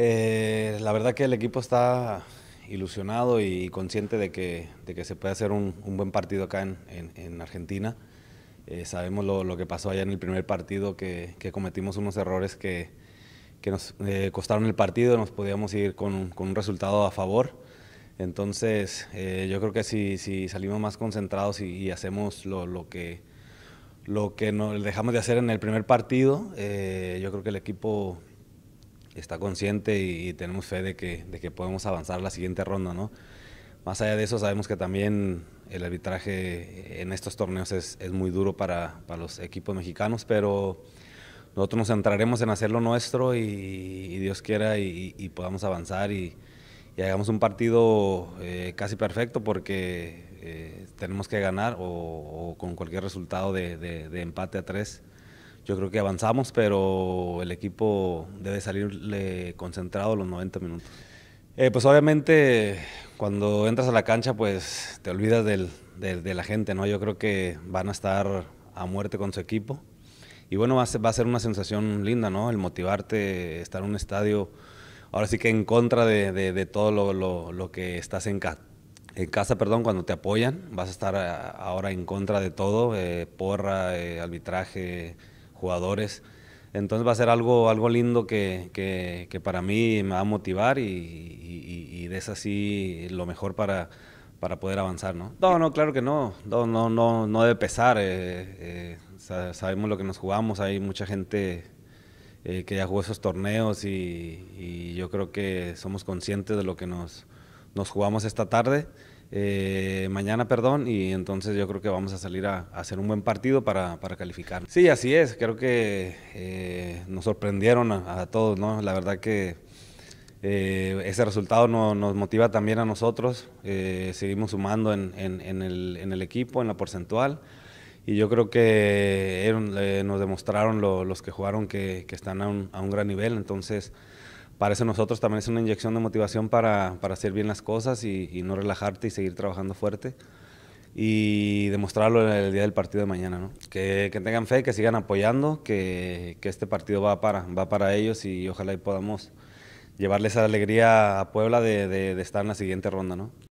Eh, la verdad que el equipo está ilusionado y consciente de que, de que se puede hacer un, buen partido acá en, Argentina. Eh, sabemos lo, lo, que pasó allá en el primer partido, que, cometimos unos errores que, que nos eh, costaron el partido, nos podíamos ir con, con un resultado a favor. Entonces, yo creo que si, si salimos más concentrados y, hacemos lo, lo que lo que nos dejamos de hacer en el primer partido, yo creo que el equipo está consciente y, tenemos fe de que, de que podemos avanzar a la siguiente ronda, ¿no? Más allá de eso, sabemos que también el arbitraje en estos torneos es, muy duro para, los equipos mexicanos, pero nosotros nos centraremos en hacer lo nuestro y, Dios quiera y, podamos avanzar y, hagamos un partido eh, casi perfecto porque eh, tenemos que ganar o, con cualquier resultado de empate a tres yo creo que avanzamos, pero el equipo debe salirle concentrado los 90 minutos. Eh, pues obviamente cuando entras a la cancha pues te olvidas de la gente, ¿no? Yo creo que van a estar a muerte con su equipo. Y bueno, va a, ser, una sensación linda, ¿no? El motivarte, estar en un estadio, ahora sí que en contra de, todo lo, que estás en, en casa, perdón, cuando te apoyan, vas a estar eh, ahora en contra de todo, eh, porra, arbitraje, jugadores. Entonces va a ser algo, algo lindo que, que, para mí me va a motivar y, es así lo mejor para, para poder avanzar, ¿no? No, no, claro que no, no, no, no, no debe pesar, eh, eh, sabemos lo que nos jugamos, hay mucha gente eh, que ya jugó esos torneos y, y, yo creo que somos conscientes de lo que nos, nos jugamos esta tarde. Eh, mañana, perdón, y entonces yo creo que vamos a salir a, hacer un buen partido para, para, calificar. Sí, así es, creo que eh, nos sorprendieron a, todos, ¿no? La verdad que eh, ese resultado nos motiva también a nosotros, seguimos sumando en, el, equipo, en la porcentual, y yo creo que nos demostraron los que jugaron que, están a un, a un gran nivel, entonces para eso nosotros también es una inyección de motivación para, para hacer bien las cosas y, no relajarte y seguir trabajando fuerte y demostrarlo en el día del partido de mañana, ¿no? que, que, tengan fe, que sigan apoyando, que, que, este partido va para, va para ellos y ojalá y podamos llevarles esa alegría a Puebla de, de, de estar en la siguiente ronda, ¿no?